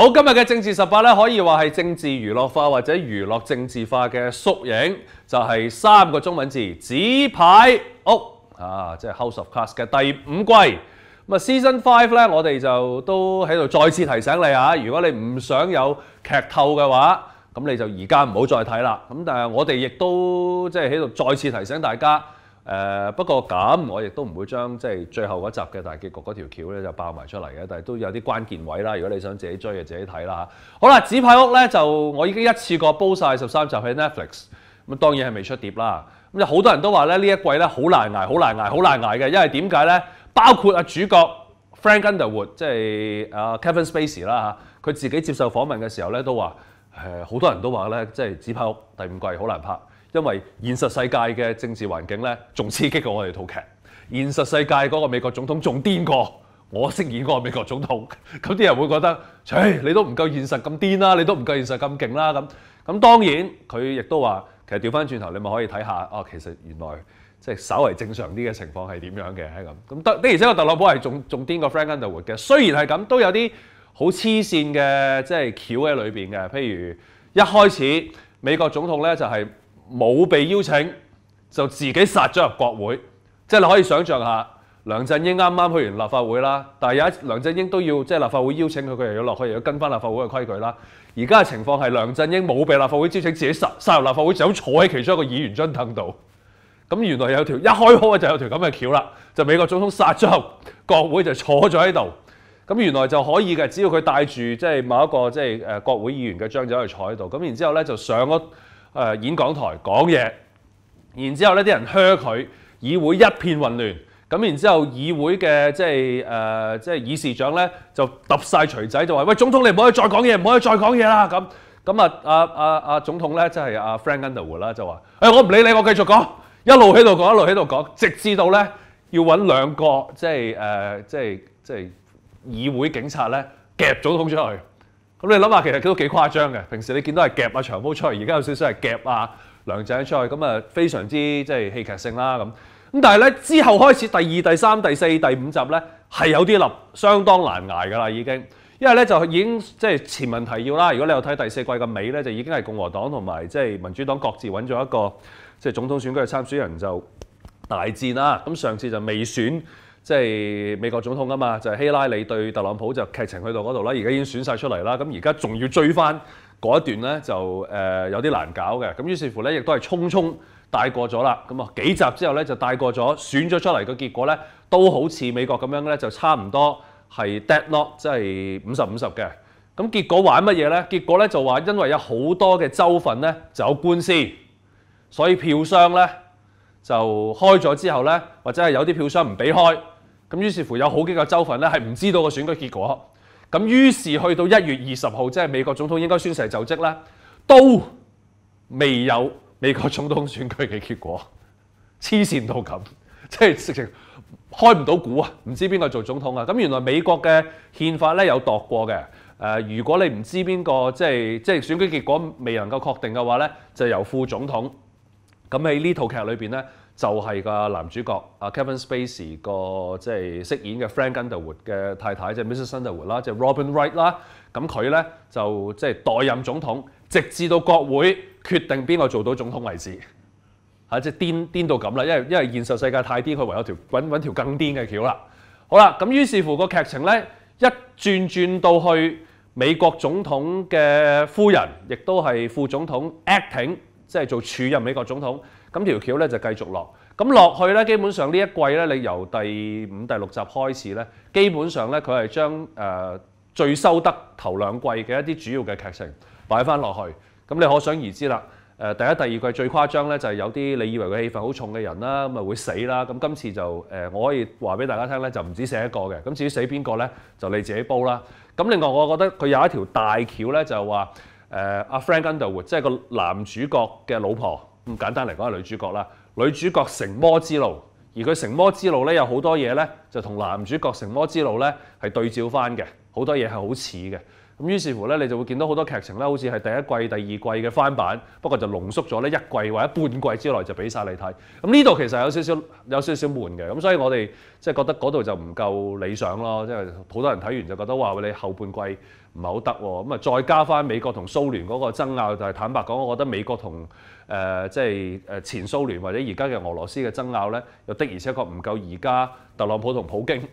好，今日嘅政治十八咧，可以话系政治娱乐化或者娱乐政治化嘅缩影，就系三个中文字，纸牌屋啊，即系 House of Cards 嘅第五季，咁啊 Season Five 咧，我哋就都喺度再次提醒你啊，如果你唔想有剧透嘅话，咁你就而家唔好再睇啦。咁但系我哋亦都即系喺度再次提醒大家。誒不過咁，我亦都唔會將即係最後嗰集嘅大結局嗰條橋咧就爆埋出嚟嘅，但係都有啲關鍵位啦。如果你想自己追，就自己睇啦好啦，《紙牌屋》咧就我已經一次過煲晒十三集喺 Netflix，咁當然係未出碟啦。咁就好多人都話咧呢一季咧好難捱，好難捱，好難捱嘅。因為點解咧？包括啊主角 Frank Underwood，即係啊 Kevin Spacey 啦嚇，佢自己接受訪問嘅時候咧都話誒好多人都話咧即係《紙牌屋》第五季好難拍。因為現實世界嘅政治環境咧，仲刺激過我哋套劇。現實世界嗰個美國總統仲癲過我飾演嗰個美國總統。咁啲人會覺得，唉，你都唔夠現實咁癲啦，你都唔夠現實咁勁啦咁。咁當然佢亦都話，其實調翻轉頭，你咪可以睇下，哦其實原來即係稍為正常啲嘅情況係點樣嘅係咁。咁的而且確特朗普係仲仲癲過 Frank Underwood 嘅。雖然係咁，都有啲好黐線嘅即係竅喺裏邊嘅。譬如一開始美國總統咧就係。冇被邀請就自己殺咗入國會，即係你可以想象下，梁振英啱啱去完立法會啦，但係有一梁振英都要即係立法會邀請佢，佢又要落去，又要跟翻立法會嘅規矩啦。而家嘅情況係梁振英冇被立法會邀請，自己殺殺入立法會，就坐喺其中一個議員張凳度。咁原來有條一開開就有條咁嘅橋啦，就美國總統殺咗入國會就坐咗喺度。咁原來就可以嘅，只要佢帶住即係某一個即係誒國會議員嘅章就去坐喺度。咁然之後咧就上咗。誒演講台講嘢，然之後咧啲人嚇佢，議會一片混亂。咁然之後議會嘅即係誒即係議事長咧就揼晒錘仔，就話喂總統你唔可以再講嘢，唔可以再講嘢啦。咁咁啊啊啊啊總統咧即係阿 Frank Underwood 啦就話誒我唔理你，我繼續講，一路喺度講，一路喺度講，直至到咧要揾兩個即係誒即係即係議會警察咧夾總統出去。咁你諗下，其實都幾誇張嘅。平時你見到係夾啊長毛出嚟，而家有少少係夾啊梁振英出嚟，咁啊非常之即係戲劇性啦咁。咁但係咧之後開始第二、第三、第四、第五集咧係有啲立，相當難捱㗎啦已經。因為咧就已經即係前文提要啦。如果你有睇第四季嘅尾咧，就已經係共和黨同埋即係民主黨各自揾咗一個即係總統選舉嘅參選人就大戰啦。咁上次就未選。即係美國總統啊嘛，就係希拉里對特朗普就劇情去到嗰度啦，而家已經選晒出嚟啦，咁而家仲要追翻嗰一段咧，就誒有啲難搞嘅，咁於是乎咧亦都係匆匆帶過咗啦，咁啊幾集之後咧就帶過咗，選咗出嚟嘅結果咧都好似美國咁樣咧，就差唔多係 deadlock，即係五十五十嘅，咁結果玩乜嘢咧？結果咧就話因為有好多嘅州份咧就有官司，所以票箱咧。就開咗之後呢，或者係有啲票商唔俾開，咁於是乎有好幾個州份呢係唔知道個選舉結果，咁於是去到一月二十號，即係美國總統應該宣誓就職啦，都未有美國總統選舉嘅結果，黐線到咁，即係直情開唔到股啊，唔知邊個做總統啊？咁原來美國嘅憲法呢有度過嘅，誒如果你唔知邊個即係即係選舉結果未能夠確定嘅話呢，就由副總統。咁喺呢套劇裏邊咧，就係個男主角阿 Kevin Spacey 個即係飾演嘅 Frank Underwood 嘅太太即系 Mrs Underwood 啦，即系 Robin Wright 啦。咁佢咧就即係代任總統，直至到國會決定邊個做到總統為止。嚇，即係癲癲到咁啦，因為因為現實世界太癲，佢唯有條揾揾條更癲嘅橋啦。好啦，咁於是乎個劇情咧一轉轉到去美國總統嘅夫人，亦都係副總統 acting。即係做處任美國總統，咁條橋咧就繼續落，咁落去咧基本上呢一季咧，你由第五、第六集開始咧，基本上咧佢係將誒最收得頭兩季嘅一啲主要嘅劇情擺翻落去，咁你可想而知啦。誒第一、第二季最誇張咧就係有啲你以為嘅氣氛好重嘅人啦，咁啊會死啦。咁今次就誒我可以話俾大家聽咧，就唔止死一個嘅。咁至於死邊個咧，就你自己煲啦。咁另外我覺得佢有一條大橋咧，就係話。誒阿 Friend Underwood，即係個男主角嘅老婆，咁簡單嚟講係女主角啦。女主角成魔之路，而佢成魔之路咧有好多嘢咧，就同男主角成魔之路咧係對照翻嘅，好多嘢係好似嘅。咁於是乎咧，你就會見到好多劇情咧，好似係第一季、第二季嘅翻版，不過就濃縮咗咧一季或者半季之內就俾晒你睇。咁呢度其實有少少 有少少悶嘅，咁所以我哋即係覺得嗰度就唔夠理想咯。即係好多人睇完就覺得話你後半季唔係好得喎。咁啊再加翻美國同蘇聯嗰個爭拗，就係坦白講，我覺得美國同誒即係誒前蘇聯或者而家嘅俄羅斯嘅爭拗咧，又的而且確唔夠而家特朗普同普京。